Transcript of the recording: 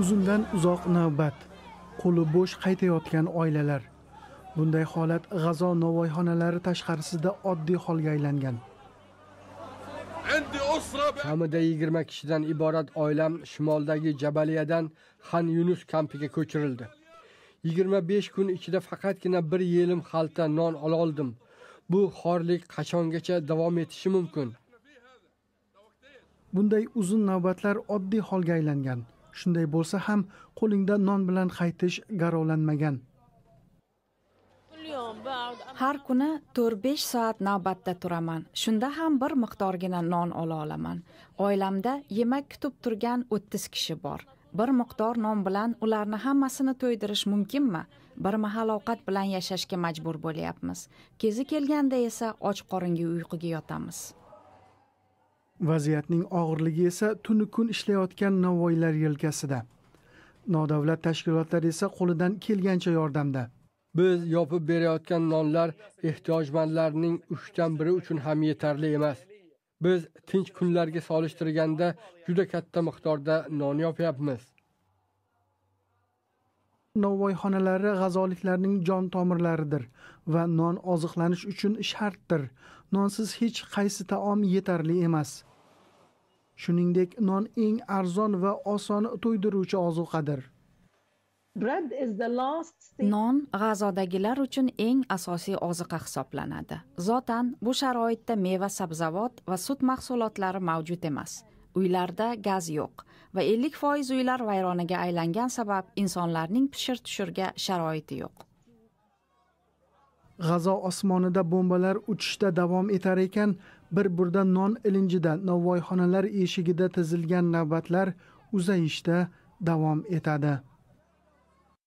uzundan uzoq navbat qo'li bo'sh qaytayotgan oilalar bunday holat g'azo novoyxonalari tashqarisida oddiy holga aylangan kamida yigirma kishidan iborat oilam shimoldagi jabaliyadan xan yunus kampiga ko'chirildi yigirma besh kun ichida faqatgina bir yelim xalta non ololdim bu xorlik qachongacha davom etishi mumkin bunday uzun navbatlar oddiy holga aylangan shunday bo'lsa ham qo'lingda non bilan qaytish garovlanmagan har kuni 4-5 soat navbatda turaman shunda ham bir miqdorgina non ola olaman oilamda yemak kutib turgan 30 kishi bor bir miqdor non bilan ularni hammasini to'ydirish mumkinmi bir mahal ovqat bilan yashashga majbur bo'lyapmiz kezi kelganda esa och qoringa uyquga yotamiz vaziyatning og'irligi esa tunu kun ishlayotgan navoiylar yelkasida nodavlat tashkilotlar esa qo'lidan kelgancha yordamda biz yopib berayotgan nonlar ehtiyojmandlarning uchdan biri uchun ham yetarli emas biz tinch kunlarga solishtirganda juda katta miqdorda non yopyapmiz novvoyxonalari g'azoliklarning jon tomirlaridir va non oziqlanish uchun shartdir nonsiz hech qaysi taom yetarli emas Shuningdek, non eng arzon va oson to'ydiruvchi ozuqadir. Non g'azodagilar uchun eng asosiy oziqa hisoblanadi. Zotan bu sharoitda meva-sabzavot va sut mahsulotlari mavjud emas. Uylarda gaz yo'q va 50% uylar vayronaga aylangan sabab insonlarning pishir-tushirga sharoiti yo'q. g'azo osmonida bombalar uchishda davom etar ekan bir burda non ilinjida novvoyxonalar eshigida tizilgan navbatlar uzayishda davom etadi